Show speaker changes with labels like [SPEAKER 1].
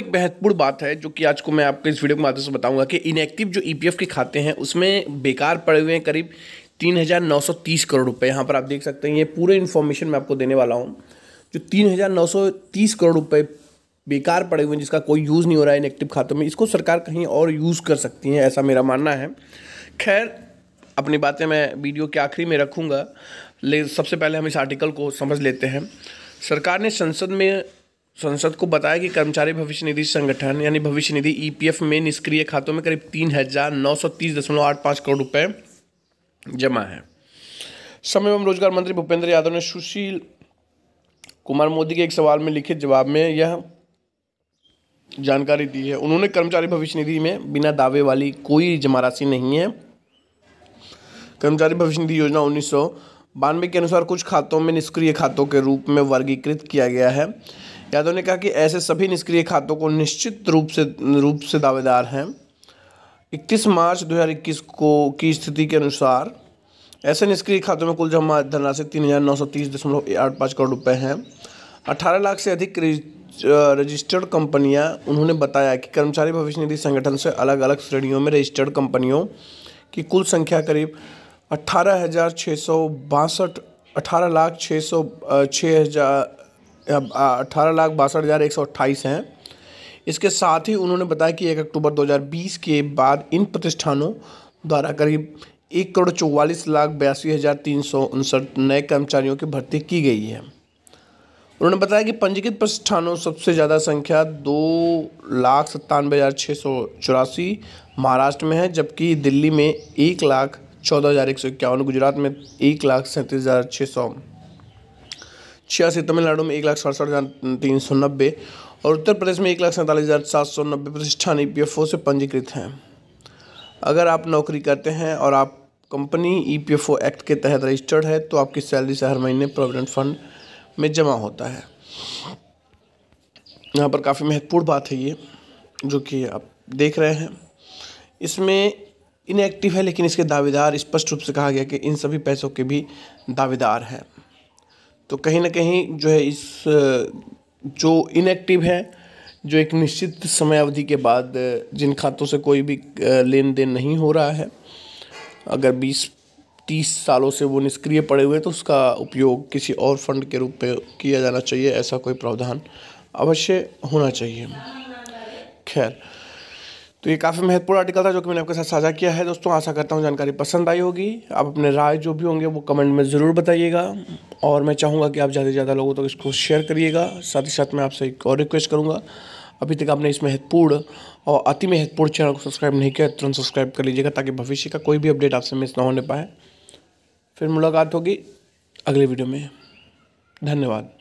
[SPEAKER 1] एक महत्वपूर्ण बात है जो कि आज को मैं आपको इस वीडियो के माध्यम से बताऊंगा कि इनएक्टिव जो ईपीएफ e के खाते हैं उसमें बेकार पड़े हुए हैं करीब 3,930 करोड़ रुपए यहाँ पर आप देख सकते हैं ये पूरे इन्फॉर्मेशन मैं आपको देने वाला हूँ जो 3,930 करोड़ रुपए बेकार पड़े हुए हैं जिसका कोई यूज़ नहीं हो रहा है इनएक्टिव खातों में इसको सरकार कहीं और यूज़ कर सकती है ऐसा मेरा मानना है खैर अपनी बातें मैं वीडियो के आखिरी में रखूँगा ले सबसे पहले हम इस आर्टिकल को समझ लेते हैं सरकार ने संसद में संसद को बताया कि कर्मचारी भविष्य निधि संगठन यानी भविष्य निधि ईपीएफ e में निष्क्रिय खातों में करीब तीन हजार नौ सौ तीस दशमलव आठ पाँच करोड़ रुपए जमा है समय एवं रोजगार मंत्री भूपेंद्र यादव ने सुशील कुमार मोदी के एक सवाल में लिखित जवाब में यह जानकारी दी है उन्होंने कर्मचारी भविष्य निधि में बिना दावे वाली कोई जमा राशि नहीं है कर्मचारी भविष्य निधि योजना उन्नीस सौ बानवे के अनुसार कुछ खातों में निष्क्रिय खातों के रूप में वर्गीकृत किया गया है यादव ने कहा कि ऐसे सभी निष्क्रिय खातों को निश्चित रूप से रूप से दावेदार हैं 31 मार्च 2021 को की स्थिति के अनुसार ऐसे निष्क्रिय खातों में कुल जमा धनराशि तीन हज़ार नौ सौ तीस दशमलव आठ पाँच करोड़ रुपए हैं अठारह लाख से अधिक रजिस्टर्ड कंपनियां उन्होंने बताया कि कर्मचारी भविष्य निधि संगठन से अलग अलग श्रेणियों में रजिस्टर्ड कंपनियों की कुल संख्या करीब अठारह हज़ार छः सौ बासठ अठारह लाख छः सौ छः हज़ार अठारह लाख बासठ हज़ार एक सौ अट्ठाईस हैं इसके साथ ही उन्होंने बताया कि एक अक्टूबर 2020 के बाद इन प्रतिष्ठानों द्वारा करीब एक करोड़ चौवालीस लाख बयासी हज़ार तीन सौ उनसठ नए कर्मचारियों की भर्ती की गई है उन्होंने बताया कि पंजीकृत प्रतिष्ठानों सबसे ज़्यादा संख्या दो लाख सत्तानवे हज़ार छः सौ चौरासी महाराष्ट्र में है जबकि दिल्ली में एक लाख चौदह हज़ार एक सौ इक्यावन गुजरात में एक लाख सैंतीस हज़ार छः सौ छियासी तमिलनाडु में एक लाख सड़सठ हज़ार तीन सौ नब्बे और उत्तर प्रदेश में एक लाख सैंतालीस हज़ार सात सौ नब्बे प्रतिष्ठान ई पी एफ ओ से पंजीकृत हैं अगर आप नौकरी करते हैं और आप company E P F O act के तहत रजिस्टर्ड है तो आपकी सैलरी से हर महीने प्रोविडेंट फंड में जमा होता है यहाँ पर काफ़ी महत्वपूर्ण बात है ये जो कि आप देख रहे हैं इसमें इनएक्टिव है लेकिन इसके दावेदार स्पष्ट रूप से कहा गया कि इन सभी पैसों के भी दावेदार हैं तो कहीं ना कहीं जो है इस जो इनएक्टिव हैं जो एक निश्चित समय अवधि के बाद जिन खातों से कोई भी लेन देन नहीं हो रहा है अगर 20 30 सालों से वो निष्क्रिय पड़े हुए तो उसका उपयोग किसी और फंड के रूप में किया जाना चाहिए ऐसा कोई प्रावधान अवश्य होना चाहिए खैर तो ये काफ़ी महत्वपूर्ण आर्टिकल था जो कि मैंने आपके साथ साझा किया है दोस्तों आशा करता हूँ जानकारी पसंद आई होगी आप अपने राय जो भी होंगे वो कमेंट में ज़रूर बताइएगा और मैं चाहूँगा कि आप ज़्यादा से ज़्यादा लोगों तक तो इसको शेयर करिएगा साथ ही साथ मैं आपसे एक और रिक्वेस्ट करूँगा अभी तक आपने इस महत्वपूर्ण और अति महत्वपूर्ण चैनल को सब्सक्राइब नहीं किया तुरंत सब्सक्राइब कर लीजिएगा ताकि भविष्य का कोई भी अपडेट आपसे मिस ना होने पाए फिर मुलाकात होगी अगले वीडियो में धन्यवाद